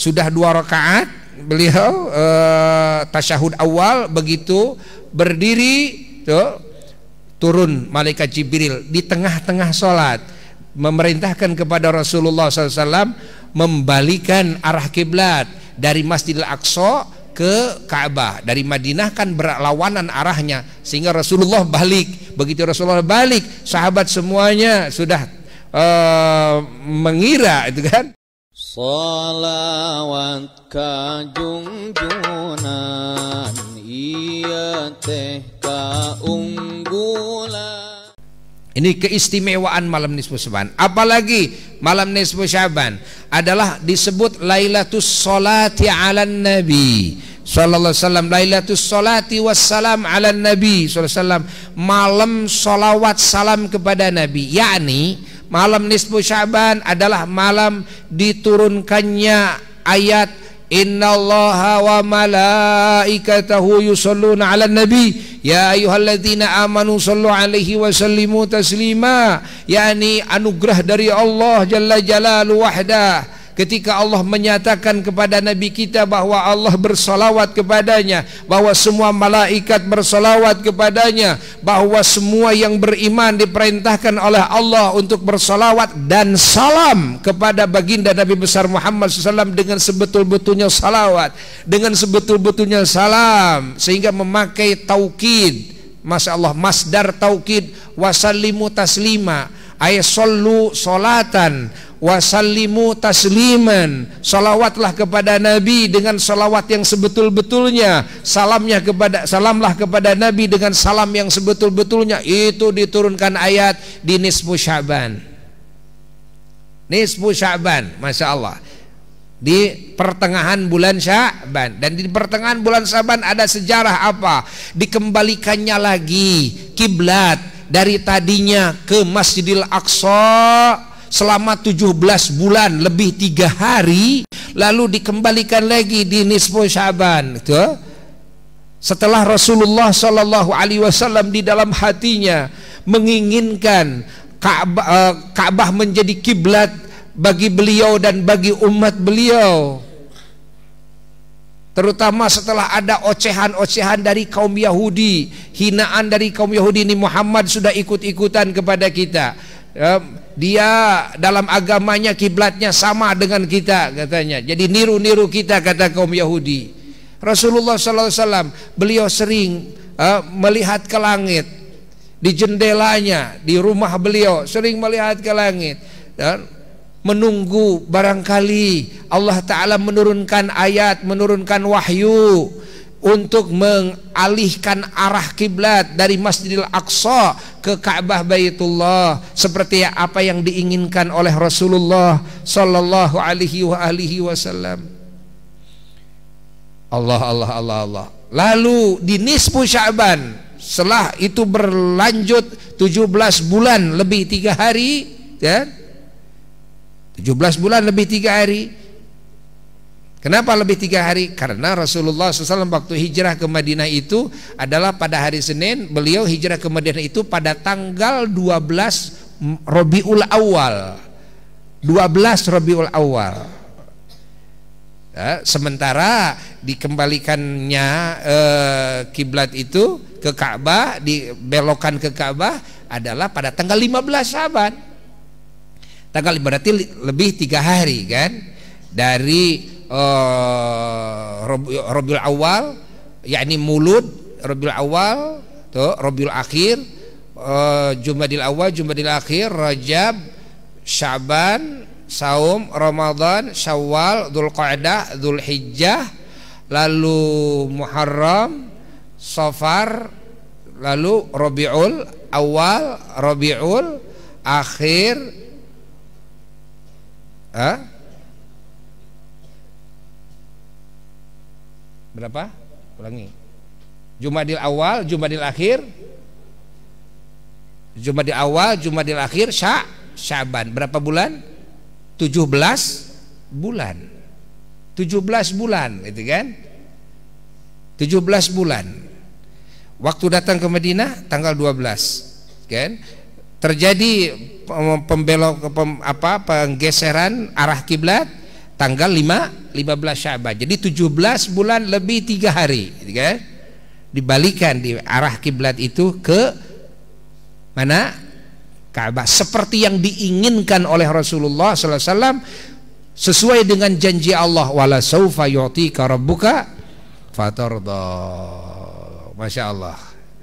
sudah dua rakaat beliau e, tasyahud awal begitu berdiri tuh turun malaikat Jibril di tengah-tengah sholat memerintahkan kepada Rasulullah SAW membalikan arah kiblat dari Masjidil Aqsa ke Ka'bah dari Madinah kan berlawanan arahnya sehingga Rasulullah balik begitu Rasulullah balik sahabat semuanya sudah uh, mengira itu kan Salawat kajungjunan Iya teh kaunggulan Ini keistimewaan malam nisfu syaban Apalagi malam nisfu syaban Adalah disebut Lailatul Salati ala Nabi Sallallahu Wasallam Lailatul Salati Wassalam ala Nabi Sallallahu Wasallam Malam salawat salam kepada Nabi Yakni malam nisfu syaban adalah malam diturunkannya ayat Inna Allah wa malaikatahu yusalluna ala nabi ya ayuhalladzina amanu sallu alaihi wa sallimu taslima yani anugerah dari Allah jalla jalalu wahdah ketika Allah menyatakan kepada Nabi kita bahwa Allah bersolawat kepadanya bahwa semua malaikat bersolawat kepadanya bahwa semua yang beriman diperintahkan oleh Allah untuk bersolawat dan salam kepada baginda Nabi besar Muhammad SAW dengan sebetul-betulnya salawat dengan sebetul-betulnya salam sehingga memakai taukid Masya Allah masdar taukid wasallimu taslima ayat solu solatan wasallimu tasliman salawatlah kepada nabi dengan salawat yang sebetul-betulnya salamnya kepada salamlah kepada nabi dengan salam yang sebetul-betulnya itu diturunkan ayat di nisfu syaban nisfu syaban Masya Allah di pertengahan bulan Syaban dan di pertengahan bulan Syaban ada sejarah apa dikembalikannya lagi kiblat dari tadinya ke Masjidil Aqsa selama 17 bulan lebih tiga hari lalu dikembalikan lagi di nisfu Syaban itu Setelah Rasulullah Shallallahu Alaihi Wasallam di dalam hatinya menginginkan eh, Ka'bah menjadi kiblat bagi beliau dan bagi umat beliau terutama setelah ada ocehan-ocehan dari kaum Yahudi hinaan dari kaum Yahudi ini Muhammad sudah ikut-ikutan kepada kita ya, dia dalam agamanya kiblatnya sama dengan kita katanya jadi niru-niru kita kata kaum Yahudi Rasulullah SAW beliau sering uh, melihat ke langit di jendelanya di rumah beliau sering melihat ke langit dan menunggu barangkali Allah Ta'ala menurunkan ayat menurunkan wahyu untuk mengalihkan arah kiblat dari Masjidil Aqsa ke Ka'bah Baitullah seperti apa yang diinginkan oleh Rasulullah sallallahu alaihi wasallam. Allah Allah Allah Allah. Lalu di nisfu Sya'ban setelah itu berlanjut 17 bulan lebih tiga hari ya 17 bulan lebih tiga hari Kenapa lebih tiga hari? Karena Rasulullah SAW waktu hijrah ke Madinah itu adalah pada hari Senin Beliau hijrah ke Madinah itu pada tanggal 12 Robiul Awal 12 Robiul Awal ya, Sementara dikembalikannya eh, kiblat eh, itu ke Ka'bah Dibelokan ke Ka'bah adalah pada tanggal 15 Syaban Tanggal berarti lebih tiga hari kan Dari uh, eh, Rabiul Awal yakni Mulud Rabiul Awal tuh Rabiul Akhir uh, Jumadil Awal Jumadil Akhir Rajab Syaban Saum Ramadan Syawal Dzulqa'dah Dzulhijjah lalu Muharram Safar lalu Rabiul Awal Rabiul Akhir Ah? berapa? Ulangi. Jumadil awal, Jumadil akhir. Jumadil awal, Jumadil akhir, Sya, Syaban. Berapa bulan? 17 bulan. 17 bulan, gitu kan? 17 bulan. Waktu datang ke Madinah tanggal 12, kan? Terjadi pembelok pem, apa penggeseran arah kiblat tanggal 5 15 Syaban. Jadi 17 bulan lebih tiga hari, gitu kan? Dibalikan di arah kiblat itu ke mana? Ka'bah seperti yang diinginkan oleh Rasulullah sallallahu alaihi wasallam sesuai dengan janji Allah wala saufa yu'tika rabbuka fatardha. Masya Allah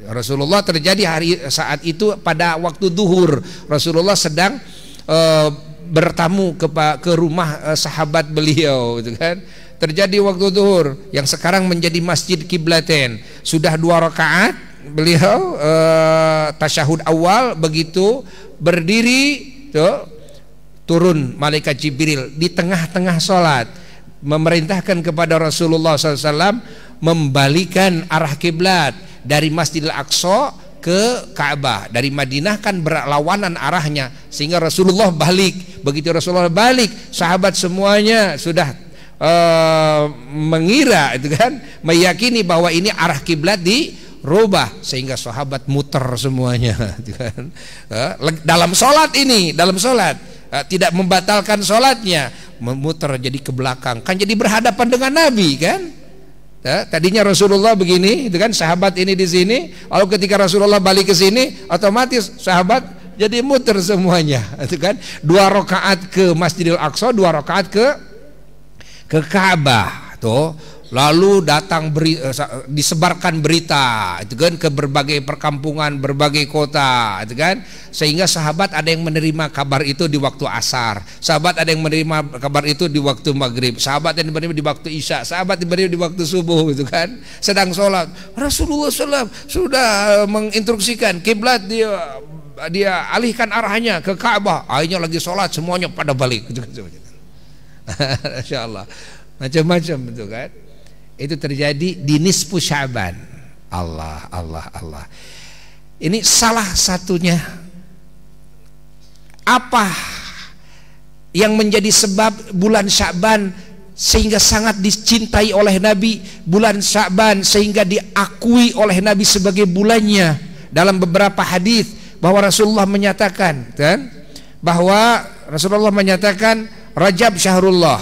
Rasulullah terjadi hari saat itu pada waktu duhur Rasulullah sedang uh, bertamu ke ke rumah eh, sahabat beliau gitu kan terjadi waktu zuhur yang sekarang menjadi masjid kiblaten sudah dua rakaat beliau e, tasyahud awal begitu berdiri tuh turun malaikat jibril di tengah-tengah sholat memerintahkan kepada Rasulullah SAW membalikan arah kiblat dari Masjidil Aqsa ke Ka'bah dari Madinah kan berlawanan arahnya sehingga Rasulullah balik begitu Rasulullah balik sahabat semuanya sudah uh, mengira itu kan meyakini bahwa ini arah kiblat di rubah sehingga sahabat muter semuanya itu kan eh, dalam sholat ini dalam sholat eh, tidak membatalkan sholatnya memutar jadi ke belakang kan jadi berhadapan dengan Nabi kan tadinya Rasulullah begini, itu kan sahabat ini di sini. Lalu ketika Rasulullah balik ke sini, otomatis sahabat jadi muter semuanya itu kan dua rakaat ke Masjidil Aqsa dua rakaat ke ke Ka'bah tuh lalu datang beri, eh, disebarkan berita itu kan ke berbagai perkampungan berbagai kota itu kan sehingga sahabat ada yang menerima kabar itu di waktu asar sahabat ada yang menerima kabar itu di waktu maghrib sahabat yang menerima di waktu isya sahabat yang menerima di waktu subuh itu kan sedang sholat Rasulullah SAW sudah eh, menginstruksikan kiblat dia dia alihkan arahnya ke Ka'bah akhirnya lagi sholat semuanya pada balik Insya Allah macam-macam itu kan itu terjadi di nisfu syaban Allah Allah Allah ini salah satunya apa yang menjadi sebab bulan Syaban sehingga sangat dicintai oleh Nabi bulan Syaban sehingga diakui oleh Nabi sebagai bulannya dalam beberapa hadis bahwa Rasulullah menyatakan kan bahwa Rasulullah menyatakan Rajab syahrullah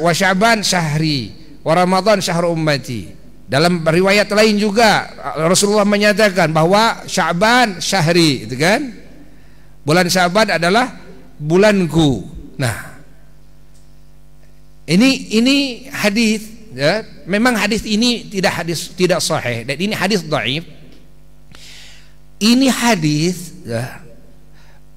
wa Sya'ban syahri wa Ramadan syahr ummati. Dalam riwayat lain juga Rasulullah menyatakan bahwa Sya'ban syahri itu kan. Bulan Sya'ban adalah bulanku. Nah, ini ini hadis ya, memang hadis ini tidak hadis tidak sahih dan ini hadis dhaif ini hadis ya,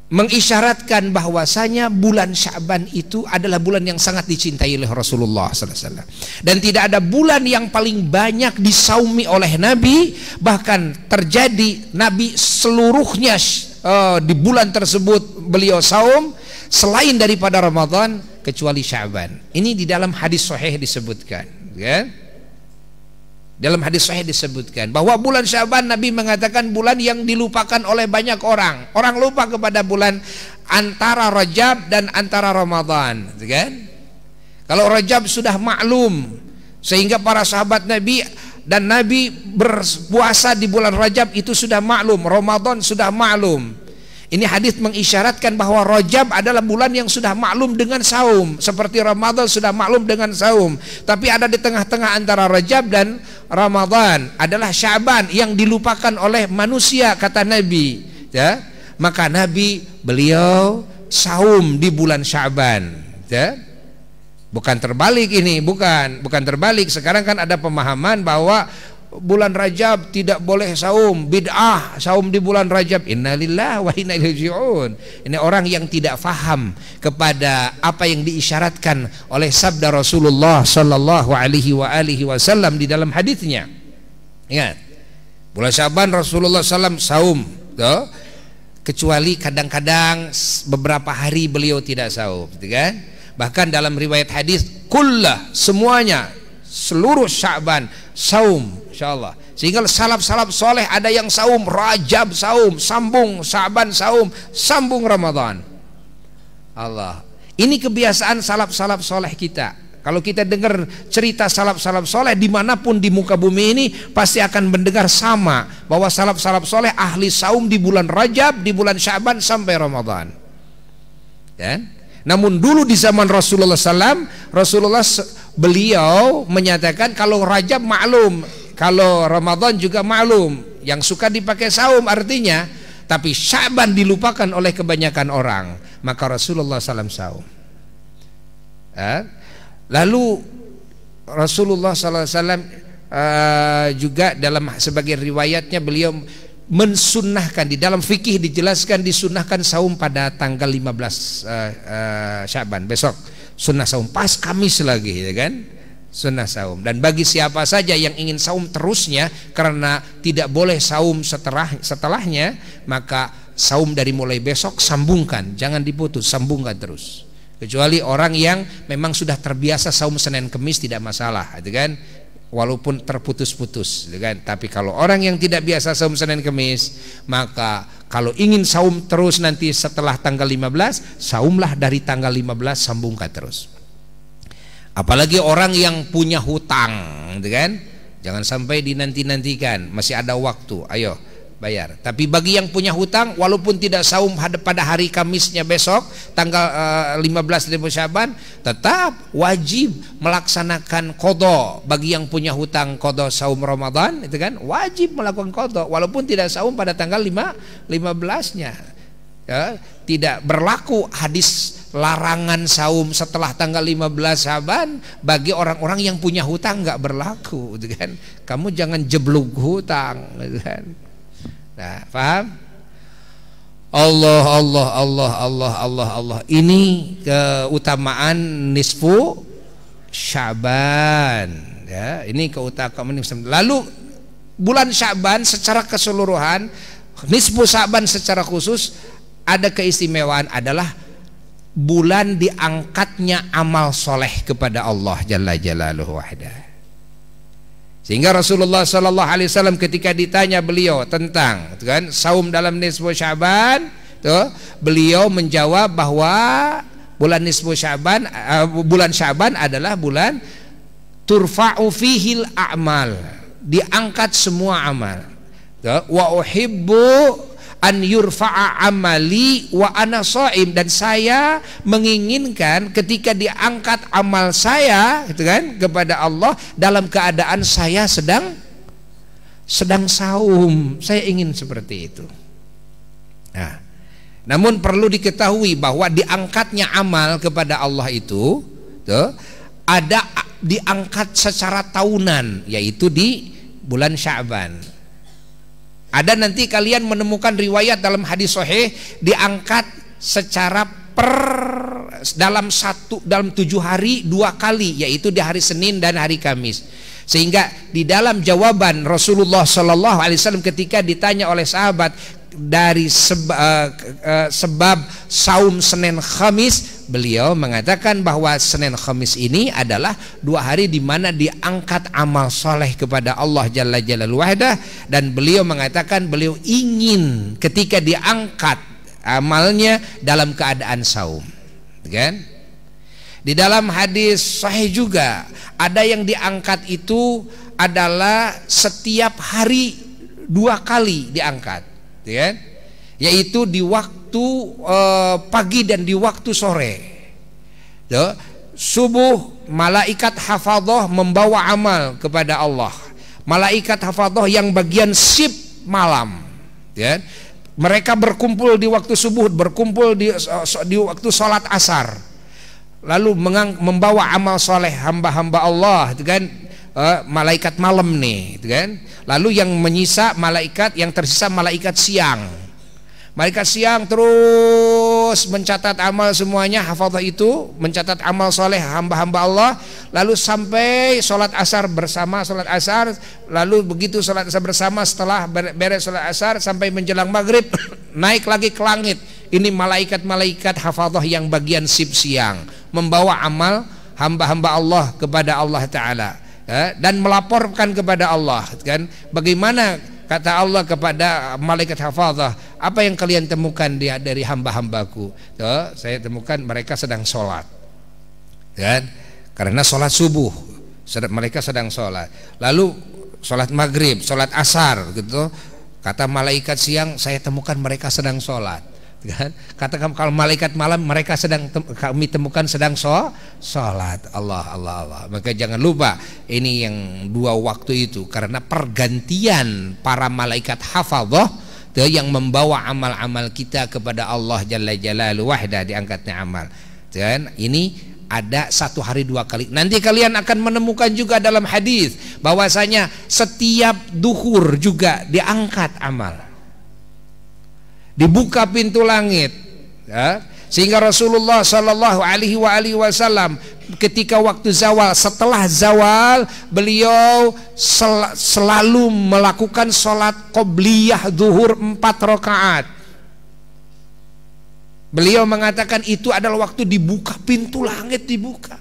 mengisyaratkan bahwasanya bulan Syaban itu adalah bulan yang sangat dicintai oleh Rasulullah SAW dan tidak ada bulan yang paling banyak disaumi oleh Nabi bahkan terjadi Nabi seluruhnya uh, di bulan tersebut beliau saum selain daripada Ramadan kecuali Syaban ini di dalam hadis sahih disebutkan kan ya? Dalam hadis sahih disebutkan bahwa bulan Syaban Nabi mengatakan bulan yang dilupakan oleh banyak orang. Orang lupa kepada bulan antara Rajab dan antara Ramadan, gitu kan? Kalau Rajab sudah maklum sehingga para sahabat Nabi dan Nabi berpuasa di bulan Rajab itu sudah maklum, Ramadan sudah maklum. Ini hadis mengisyaratkan bahwa Rajab adalah bulan yang sudah maklum dengan saum, seperti Ramadan sudah maklum dengan saum. Tapi ada di tengah-tengah antara Rajab dan Ramadan adalah Syaban yang dilupakan oleh manusia kata Nabi. Ya, maka Nabi beliau saum di bulan Syaban. Ya. Bukan terbalik ini, bukan, bukan terbalik. Sekarang kan ada pemahaman bahwa bulan Rajab tidak boleh saum bid'ah saum di bulan Rajab innalillah wa inna ilaihi ini orang yang tidak faham kepada apa yang diisyaratkan oleh sabda Rasulullah sallallahu alaihi wa alihi wasallam di dalam hadisnya ingat bulan Syaban Rasulullah sallam saum tuh gitu. kecuali kadang-kadang beberapa hari beliau tidak saum gitu kan bahkan dalam riwayat hadis kullah semuanya seluruh Syaban saum Insya Allah. Sehingga salaf-salaf soleh ada yang saum, rajab saum, sambung, saban saum, sambung Ramadan. Allah. Ini kebiasaan salaf-salaf soleh kita. Kalau kita dengar cerita salaf-salaf soleh dimanapun di muka bumi ini pasti akan mendengar sama bahwa salaf-salaf soleh ahli saum di bulan Rajab, di bulan Syaban sampai Ramadan. Dan ya. namun dulu di zaman Rasulullah SAW, Rasulullah beliau menyatakan kalau Rajab maklum kalau Ramadan juga maklum yang suka dipakai saum artinya tapi Syaban dilupakan oleh kebanyakan orang maka Rasulullah SAW saum eh? lalu Rasulullah SAW eh, juga dalam sebagai riwayatnya beliau mensunnahkan di dalam fikih dijelaskan disunahkan saum pada tanggal 15 uh, eh, uh, eh, Syaban besok sunnah saum pas Kamis lagi ya kan sunnah saum dan bagi siapa saja yang ingin saum terusnya karena tidak boleh saum setelah setelahnya maka saum dari mulai besok sambungkan jangan diputus sambungkan terus kecuali orang yang memang sudah terbiasa saum Senin Kemis tidak masalah gitu kan walaupun terputus-putus gitu kan tapi kalau orang yang tidak biasa saum Senin Kemis maka kalau ingin saum terus nanti setelah tanggal 15 saumlah dari tanggal 15 sambungkan terus apalagi orang yang punya hutang gitu kan jangan sampai dinanti-nantikan masih ada waktu ayo bayar tapi bagi yang punya hutang walaupun tidak saum pada hari Kamisnya besok tanggal uh, 15 Desember Syaban tetap wajib melaksanakan kodo bagi yang punya hutang kodo saum Ramadan itu kan wajib melakukan kodo walaupun tidak saum pada tanggal 5 15 nya ya, tidak berlaku hadis larangan saum setelah tanggal 15 Saban bagi orang-orang yang punya hutang nggak berlaku gitu kan. Kamu jangan jeblok hutang gitu kan. Nah, paham? Allah Allah Allah Allah Allah Allah. Ini keutamaan nisfu Syaban ya. Ini keutamaan nisfu lalu bulan Syaban secara keseluruhan nisfu Syaban secara khusus ada keistimewaan adalah bulan diangkatnya amal soleh kepada Allah Jalla Jalaluhu Wahda. Sehingga Rasulullah Sallallahu Alaihi Wasallam ketika ditanya beliau tentang kan saum dalam nisfu Syaban, tuh, beliau menjawab bahwa bulan nisfu Syaban, uh, bulan Syaban adalah bulan turfa'u fihil a'mal, diangkat semua amal. Tuh, wa uhibbu an yurfa'a amali wa ana soim dan saya menginginkan ketika diangkat amal saya gitu kan kepada Allah dalam keadaan saya sedang sedang saum saya ingin seperti itu nah namun perlu diketahui bahwa diangkatnya amal kepada Allah itu tuh, gitu, ada diangkat secara tahunan yaitu di bulan Sya'ban ada nanti kalian menemukan riwayat dalam hadis sahih diangkat secara per dalam satu dalam tujuh hari dua kali yaitu di hari Senin dan hari Kamis. Sehingga di dalam jawaban Rasulullah Shallallahu Alaihi Wasallam ketika ditanya oleh sahabat dari seba, eh, eh, sebab saum Senin Kamis beliau mengatakan bahwa Senin Khamis ini adalah dua hari di mana diangkat amal soleh kepada Allah Jalla Jalal Wahdah dan beliau mengatakan beliau ingin ketika diangkat amalnya dalam keadaan saum kan di dalam hadis sahih juga ada yang diangkat itu adalah setiap hari dua kali diangkat kan yaitu di waktu e, pagi dan di waktu sore. Duh, ya, subuh malaikat hafadoh membawa amal kepada Allah. Malaikat hafadoh yang bagian sip malam. Ya. Mereka berkumpul di waktu subuh, berkumpul di, eh, di waktu sholat asar. Lalu mengang, membawa amal soleh hamba-hamba Allah, itu kan uh, malaikat malam nih, itu kan. Lalu yang menyisa malaikat, yang tersisa malaikat siang mereka siang terus mencatat amal semuanya hafadah itu mencatat amal soleh hamba-hamba Allah lalu sampai sholat asar bersama sholat asar lalu begitu sholat asar bersama setelah beres sholat asar sampai menjelang maghrib naik lagi ke langit ini malaikat-malaikat hafadah yang bagian sip siang membawa amal hamba-hamba Allah kepada Allah Ta'ala ya, dan melaporkan kepada Allah kan bagaimana kata Allah kepada malaikat hafadah apa yang kalian temukan dia dari hamba-hambaku? Tuh, saya temukan mereka sedang sholat. Kan? Karena sholat subuh, mereka sedang sholat. Lalu sholat maghrib, sholat asar, gitu. Kata malaikat siang, saya temukan mereka sedang sholat. Kan? Kata kalau malaikat malam mereka sedang kami temukan sedang so sholat Allah Allah Allah. Maka jangan lupa ini yang dua waktu itu karena pergantian para malaikat hafal itu yang membawa amal-amal kita kepada Allah Jalla Jalalu Wahda diangkatnya amal. Dan ini ada satu hari dua kali. Nanti kalian akan menemukan juga dalam hadis bahwasanya setiap duhur juga diangkat amal. Dibuka pintu langit. Ya. Sehingga Rasulullah Shallallahu Alaihi Wasallam ketika waktu zawal setelah zawal beliau sel selalu melakukan sholat qobliyah Zuhur empat rakaat. Beliau mengatakan itu adalah waktu dibuka pintu langit dibuka.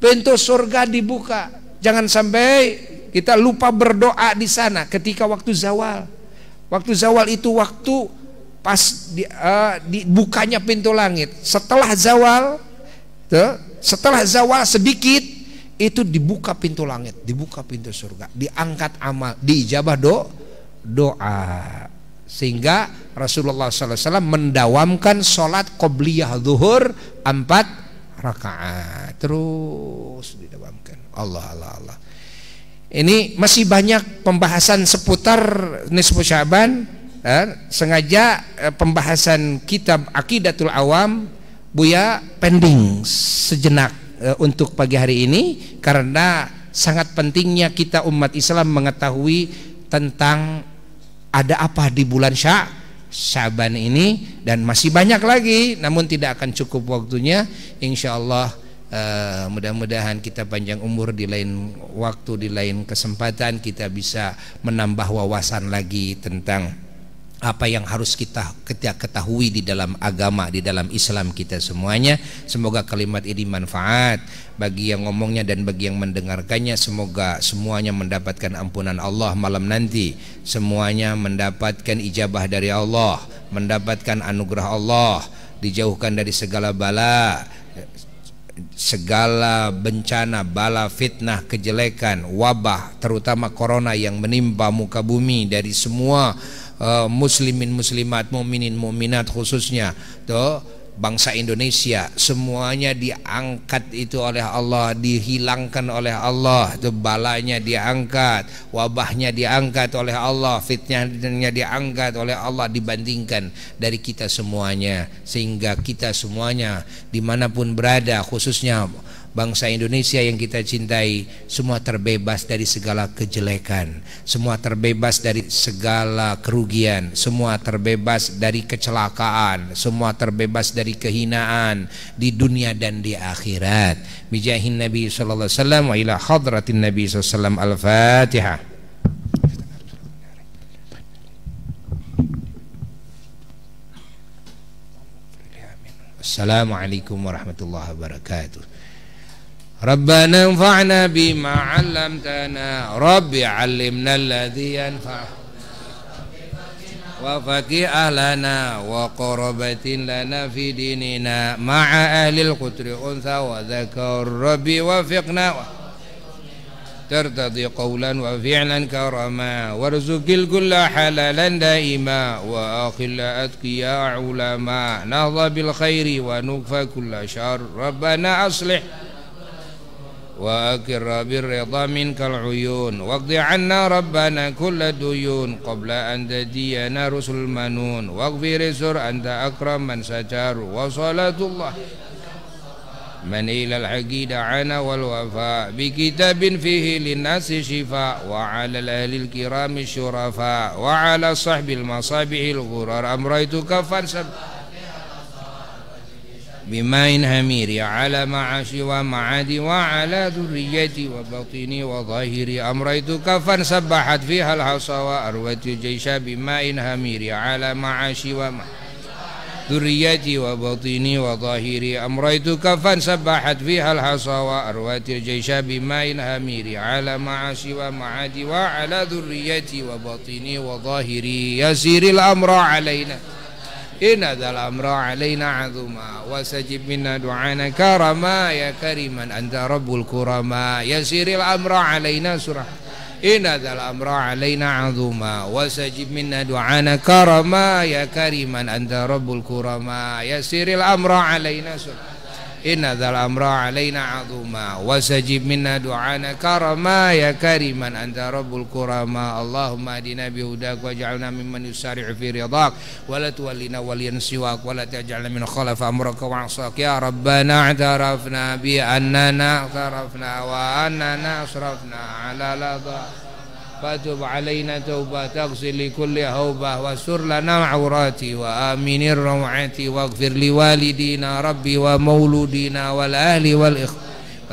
Pintu surga dibuka. Jangan sampai kita lupa berdoa di sana ketika waktu zawal. Waktu zawal itu waktu pas di, uh, eh, dibukanya pintu langit setelah zawal tuh, setelah zawal sedikit itu dibuka pintu langit dibuka pintu surga diangkat amal diijabah do doa sehingga Rasulullah SAW mendawamkan sholat qobliyah zuhur empat rakaat terus didawamkan Allah Allah Allah ini masih banyak pembahasan seputar nisfu syaban eh, sengaja eh, pembahasan kitab Akidatul Awam Buya pending sejenak eh, untuk pagi hari ini karena sangat pentingnya kita umat Islam mengetahui tentang ada apa di bulan Sya Syaban ini dan masih banyak lagi namun tidak akan cukup waktunya insyaallah uh, mudah-mudahan kita panjang umur di lain waktu di lain kesempatan kita bisa menambah wawasan lagi tentang apa yang harus kita ketahui di dalam agama di dalam Islam kita semuanya semoga kalimat ini manfaat bagi yang ngomongnya dan bagi yang mendengarkannya semoga semuanya mendapatkan ampunan Allah malam nanti semuanya mendapatkan ijabah dari Allah mendapatkan anugerah Allah dijauhkan dari segala bala segala bencana, bala, fitnah, kejelekan, wabah, terutama corona yang menimpa muka bumi dari semua Eh, muslimin muslimat, muminin muminat khususnya tuh bangsa Indonesia semuanya diangkat itu oleh Allah dihilangkan oleh Allah itu balanya diangkat wabahnya diangkat oleh Allah fitnahnya diangkat oleh Allah dibandingkan dari kita semuanya sehingga kita semuanya dimanapun berada khususnya bangsa Indonesia yang kita cintai semua terbebas dari segala kejelekan, semua terbebas dari segala kerugian, semua terbebas dari kecelakaan, semua terbebas dari kehinaan di dunia dan di akhirat. Bijahin Nabi sallallahu alaihi wasallam wa ila hadratin Nabi sallallahu alaihi wasallam al-Fatihah. Assalamualaikum warahmatullahi wabarakatuh. ربنا انفعنا بما علمتنا رب علمنا الذي ينفع وفقي أهلنا وقربة لنا في ديننا مع أهل القتر أنثى وذكر ربي وفقنا ترتضي قولا وفعلا كرما وارزق الكل حلالا دائما وأخلا أتقيا علما نهض بالخير ونكفى كل شر ربنا أصلح وأكر بالرضا منك العيون واقض عنا ربنا كل الديون قبل أن تدينا رسل المنون واغفر سر أنت أكرم من ستار وصلاة الله من إلى الحق عنا والوفاء بكتاب فيه للناس شفاء وعلى الأهل الكرام الشرفاء وعلى صحب المصابيح الغرار أمريتك فانسب بماء هميري على معاشي ومعادي وعلى ذريتي وبطني وظاهري أمريتك سبحت فيها الحصى وأروت الجيش بماء هميري على معاشي ومعادي ذريتي وبطني وظاهري أمريتك سبحت فيها الحصى وأروت الجيش بماء همير على معاشي ومعادي وعلى ذريتي وبطني وظاهري يسير الأمر علينا إن هذا الأمر علينا عظما وسجب منا دعانا كرما يا كريما أنت رب الكرما يسير الأمر علينا سرعا إن هذا الأمر علينا عظما وسجب منا دعانا كرما يا كريما أنت رب الكرما يسير الأمر علينا سرعا إن ذا الأمر علينا عظوما وسجب منا دعانا كرما يا كريما أنت رب الكرما اللهم أهدنا بهداك واجعلنا ممن يسارع في رضاك ولا تولنا ولينا سواك ولا تجعلنا من خلف أمرك وعصاك يا ربنا اعترفنا بأننا اعترفنا وأننا أصرفنا على لظى فتب علينا توبة تغسل لكل هوبة وسر لنا عوراتي وآمن الروعة واغفر لوالدينا ربي ومولودينا والأهل والإخوة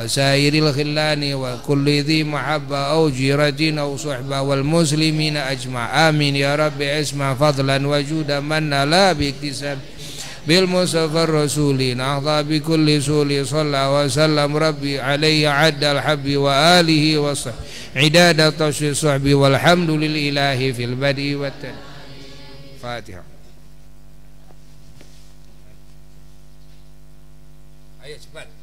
وسائر الخلان وكل ذي محبة أو جيرة أو صحبة والمسلمين أجمع آمين يا رب اسمع فضلا وجودا منا لا باكتساب بالمصطفى الرسول نهضى بكل سول صلى وسلم ربي عليه عد الحب وآله وصحبه عداد طش صحبي والحمد لله في البدء والتن فاتحة أيه